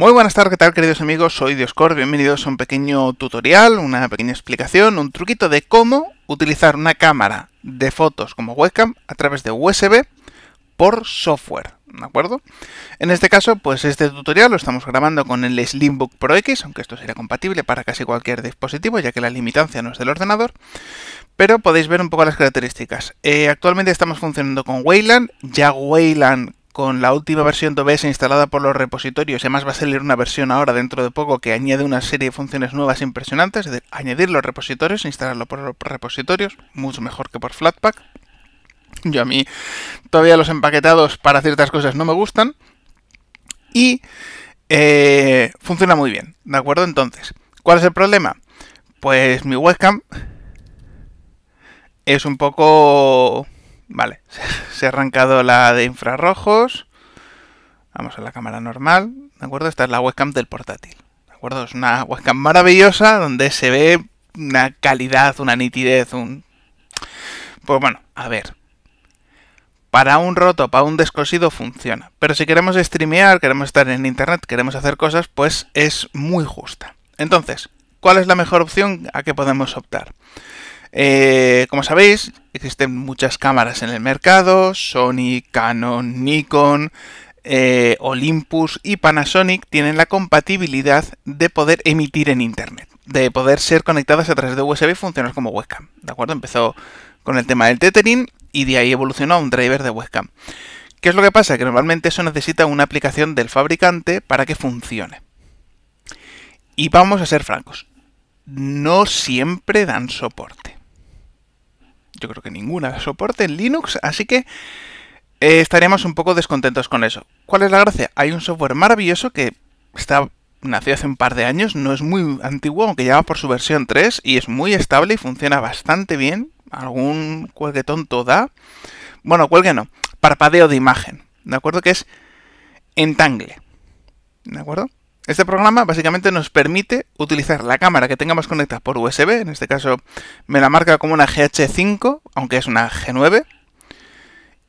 Muy buenas tardes, ¿qué tal queridos amigos? Soy Dioscor, bienvenidos a un pequeño tutorial, una pequeña explicación, un truquito de cómo utilizar una cámara de fotos como webcam a través de USB por software, ¿de acuerdo? En este caso, pues este tutorial lo estamos grabando con el Slimbook Pro X, aunque esto sería compatible para casi cualquier dispositivo, ya que la limitancia no es del ordenador, pero podéis ver un poco las características. Eh, actualmente estamos funcionando con Wayland, ya Wayland con la última versión de OBS instalada por los repositorios, además va a salir una versión ahora dentro de poco que añade una serie de funciones nuevas impresionantes, es decir, añadir los repositorios, instalarlo por los repositorios, mucho mejor que por Flatpak. Yo a mí todavía los empaquetados para ciertas cosas no me gustan. Y eh, funciona muy bien, ¿de acuerdo? Entonces, ¿cuál es el problema? Pues mi webcam es un poco Vale, se ha arrancado la de infrarrojos. Vamos a la cámara normal, ¿de acuerdo? Esta es la webcam del portátil, ¿de acuerdo? Es una webcam maravillosa donde se ve una calidad, una nitidez, un... Pues bueno, a ver. Para un roto, para un descosido funciona. Pero si queremos streamear, queremos estar en internet, queremos hacer cosas, pues es muy justa. Entonces, ¿cuál es la mejor opción a que podemos optar? Eh, como sabéis, existen muchas cámaras en el mercado, Sony, Canon, Nikon, eh, Olympus y Panasonic tienen la compatibilidad de poder emitir en Internet, de poder ser conectadas a través de USB y funcionar como webcam. ¿De acuerdo? Empezó con el tema del tethering y de ahí evolucionó a un driver de webcam. ¿Qué es lo que pasa? Que normalmente eso necesita una aplicación del fabricante para que funcione. Y vamos a ser francos, no siempre dan soporte yo creo que ninguna soporte en Linux, así que eh, estaríamos un poco descontentos con eso. ¿Cuál es la gracia? Hay un software maravilloso que está nació hace un par de años, no es muy antiguo, aunque lleva por su versión 3 y es muy estable y funciona bastante bien. Algún cuelgue tonto da. Bueno, cuelgue no. Parpadeo de imagen. ¿De acuerdo? Que es entangle. ¿De acuerdo? Este programa básicamente nos permite utilizar la cámara que tengamos conectada por USB, en este caso me la marca como una GH5, aunque es una G9,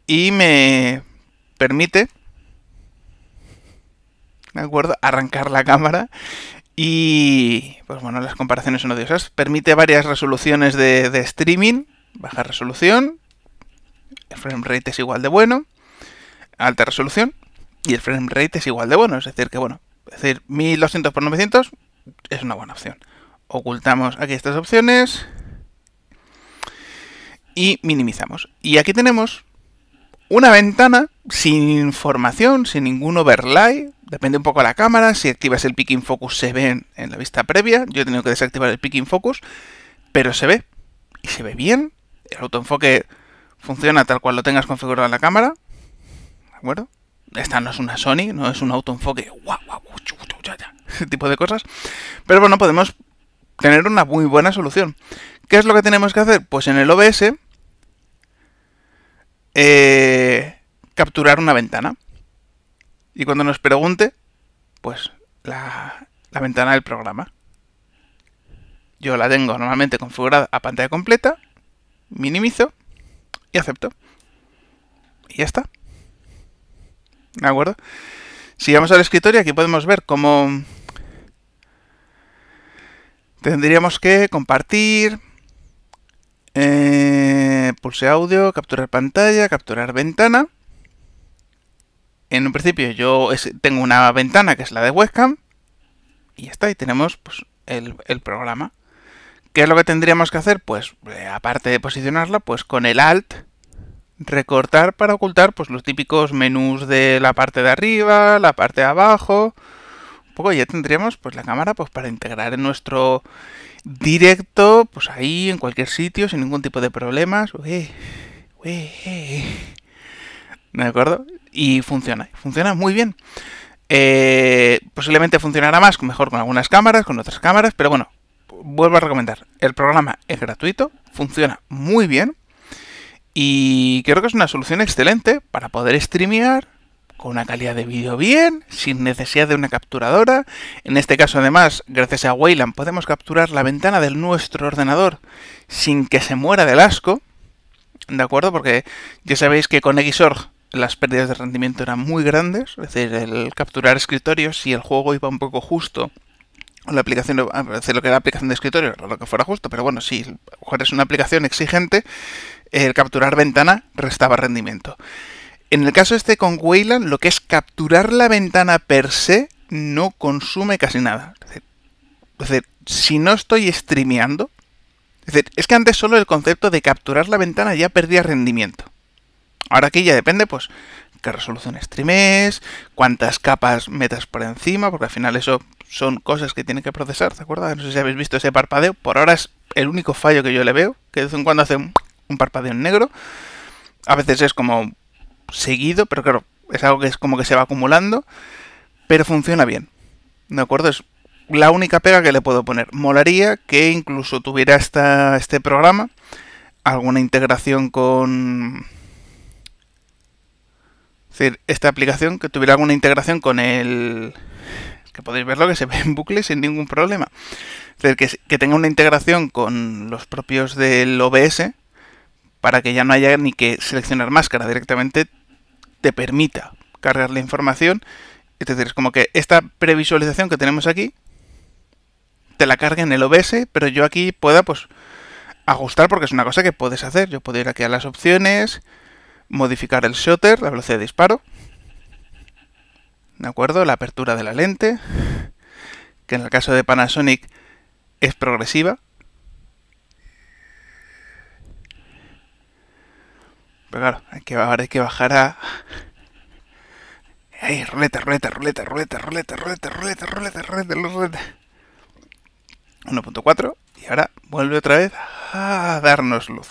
y me permite, ¿de acuerdo?, arrancar la cámara y, pues bueno, las comparaciones son odiosas. Permite varias resoluciones de, de streaming, baja resolución, el frame rate es igual de bueno, alta resolución, y el frame rate es igual de bueno, es decir, que bueno, es decir, 1200 por 900 es una buena opción. Ocultamos aquí estas opciones y minimizamos. Y aquí tenemos una ventana sin información, sin ningún overlay. Depende un poco de la cámara. Si activas el picking focus se ve en la vista previa. Yo he tenido que desactivar el picking focus, pero se ve. Y se ve bien. El autoenfoque funciona tal cual lo tengas configurado en la cámara. ¿De acuerdo? Esta no es una Sony, no es un autoenfoque. ¡Wow! tipo de cosas. Pero bueno, podemos tener una muy buena solución. ¿Qué es lo que tenemos que hacer? Pues en el OBS eh, capturar una ventana. Y cuando nos pregunte, pues la, ventana del programa. Yo la tengo normalmente configurada a pantalla completa, minimizo y acepto. Y ya está. ¿De acuerdo? Si vamos al escritorio, aquí podemos ver cómo tendríamos que compartir, eh, pulse audio, capturar pantalla, capturar ventana. En un principio yo tengo una ventana que es la de webcam y ya está, y tenemos pues, el, programa. ¿Qué es lo que tendríamos que hacer? Pues eh, aparte de posicionarla, pues con el alt recortar para ocultar pues los típicos menús de la parte de arriba, la parte de abajo, poco ya tendríamos pues la cámara pues para integrar en nuestro directo, pues ahí, en cualquier sitio, sin ningún tipo de problemas. me acuerdo? Y funciona, funciona muy bien. Eh, posiblemente funcionará más, mejor con algunas cámaras, con otras cámaras, pero bueno, vuelvo a recomendar. El programa es gratuito, funciona muy bien y creo que es una solución excelente para poder streamear con una calidad de vídeo bien, sin necesidad de una capturadora. En este caso además, gracias a Wayland, podemos capturar la ventana de nuestro ordenador sin que se muera del asco. ¿De acuerdo? Porque ya sabéis que con Xorg las pérdidas de rendimiento eran muy grandes, es decir, el capturar escritorio si el juego iba un poco justo, la aplicación, lo que era la aplicación de escritorio, lo que fuera justo, pero bueno, si es una aplicación exigente, el capturar ventana restaba rendimiento. En el caso este con Wayland, lo que es capturar la ventana per se no consume casi nada. Es decir, si no estoy streameando, es es que antes solo el concepto de capturar la ventana ya perdía rendimiento. Ahora aquí ya depende, pues, qué resolución streames, cuántas capas metas por encima, porque al final eso son cosas que tienen que procesar, ¿de acuerdo? No sé si habéis visto ese parpadeo, por ahora es el único fallo que yo le veo, que de vez en cuando hace un parpadeo en negro. A veces es como seguido, pero claro, es algo que es como que se va acumulando, pero funciona bien. ¿De acuerdo? Es la única pega que le puedo poner. Molaría que incluso tuviera este programa alguna integración con... esta aplicación que tuviera alguna integración con el... Que podéis verlo que se ve en bucle sin ningún problema. Es decir, que, que tenga una integración con los propios del OBS para que ya no haya ni que seleccionar máscara. Directamente te permita cargar la información. Es decir, es como que esta previsualización que tenemos aquí, te la carga en el OBS, pero yo aquí pueda pues ajustar porque es una cosa que puedes hacer. Yo puedo ir aquí a las opciones, modificar el shutter, la velocidad de disparo. ¿De acuerdo? La apertura de la lente, que en el caso de Panasonic es progresiva, Pero claro, hay que, ahora hay que bajar a... Ahí, ruleta, ruleta, ruleta, ruleta, ruleta, ruleta, ruleta, ruleta, ruleta, ruleta. 1.4 y ahora vuelve otra vez a darnos luz.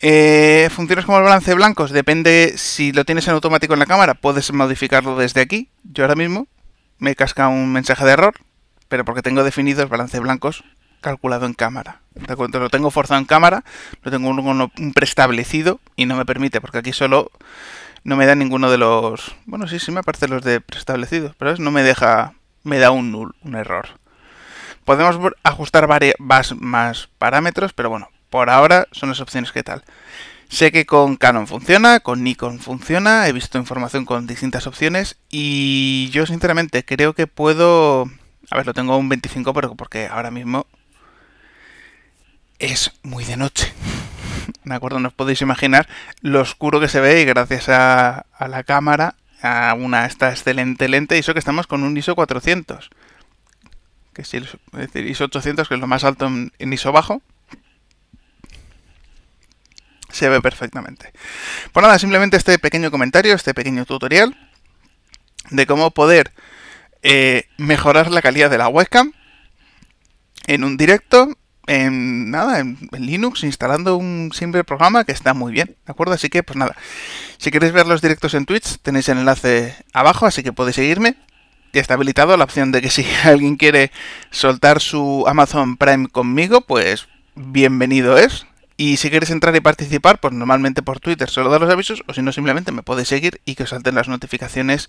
Eh, funciones como el balance de blancos, depende si lo tienes en automático en la cámara, puedes modificarlo desde aquí. Yo ahora mismo me casca un mensaje de error, pero porque tengo definidos balance blancos calculado en cámara. acuerdo, lo tengo forzado en cámara, lo tengo un preestablecido y no me permite, porque aquí solo no me da ninguno de los... Bueno, sí, sí me aparecen los de preestablecidos, pero no me deja... me da un null, un error. Podemos ajustar más, parámetros, pero bueno, por ahora son las opciones que tal. Sé que con Canon funciona, con Nikon funciona, he visto información con distintas opciones y yo sinceramente creo que puedo... A ver, lo tengo un 25 pero porque ahora mismo es muy de noche. ¿De acuerdo? No os podéis imaginar lo oscuro que se ve y gracias a, la cámara, a una esta excelente lente, y eso que estamos con un ISO 400. Que si es decir, ISO 800, que es lo más alto en, ISO bajo, se ve perfectamente. Pues nada, simplemente este pequeño comentario, este pequeño tutorial de cómo poder eh, mejorar la calidad de la webcam en un directo en nada, en, Linux, instalando un simple programa que está muy bien, ¿de acuerdo? Así que, pues nada, si queréis ver los directos en Twitch, tenéis el enlace abajo, así que podéis seguirme. Ya está habilitado la opción de que si alguien quiere soltar su Amazon Prime conmigo, pues bienvenido es. Y si queréis entrar y participar, pues normalmente por Twitter solo da los avisos, o si no, simplemente me podéis seguir y que os salten las notificaciones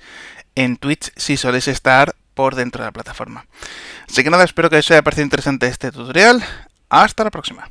en Twitch si soléis estar por dentro de la plataforma. Así que nada, espero que os haya parecido interesante este tutorial. Hasta la próxima.